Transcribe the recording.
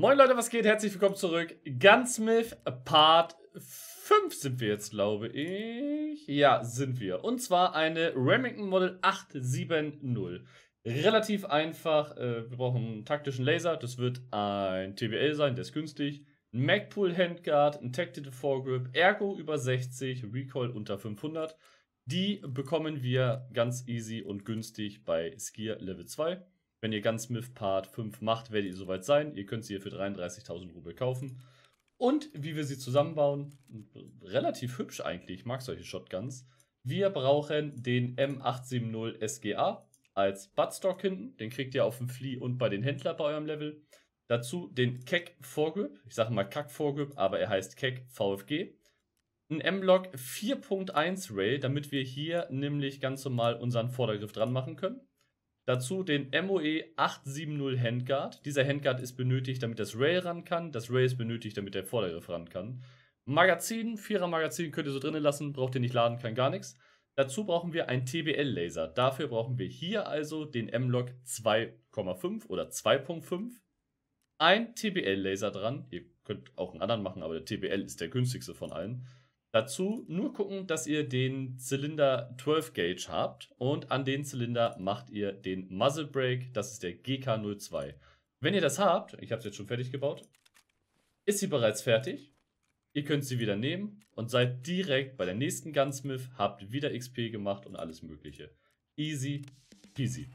Moin Leute, was geht? Herzlich willkommen zurück. Gunsmith äh, Part 5 sind wir jetzt, glaube ich. Ja, sind wir. Und zwar eine Remington Model 870. Relativ einfach. Äh, wir brauchen einen taktischen Laser. Das wird ein TBL sein, der ist günstig. Ein Magpul Handguard, ein Tactical Foregrip, Ergo über 60, Recoil unter 500. Die bekommen wir ganz easy und günstig bei Skier Level 2. Wenn ihr ganz Smith Part 5 macht, werdet ihr soweit sein. Ihr könnt sie hier für 33.000 Rubel kaufen. Und wie wir sie zusammenbauen, relativ hübsch eigentlich, ich mag solche Shotguns. Wir brauchen den M870 SGA als Buttstock hinten, den kriegt ihr auf dem Flea und bei den Händlern bei eurem Level. Dazu den Keck Vorgrip, ich sage mal Kack Vorgrip, aber er heißt Keck VFG. Ein M-Lock 4.1 Rail, damit wir hier nämlich ganz normal unseren Vordergriff dran machen können. Dazu den MOE 870 Handguard. Dieser Handguard ist benötigt, damit das Rail ran kann. Das Rail ist benötigt, damit der Vordergriff ran kann. Magazin, Vierer Magazin könnt ihr so drinnen lassen, braucht ihr nicht laden, kann gar nichts. Dazu brauchen wir einen TBL-Laser. Dafür brauchen wir hier also den M-Log 2,5 oder 2.5. Ein TBL-Laser dran. Ihr könnt auch einen anderen machen, aber der TBL ist der günstigste von allen. Dazu nur gucken, dass ihr den Zylinder 12 Gauge habt und an den Zylinder macht ihr den Muzzle Brake, das ist der GK02. Wenn ihr das habt, ich habe es jetzt schon fertig gebaut, ist sie bereits fertig. Ihr könnt sie wieder nehmen und seid direkt bei der nächsten Gunsmith, habt wieder XP gemacht und alles mögliche. Easy peasy.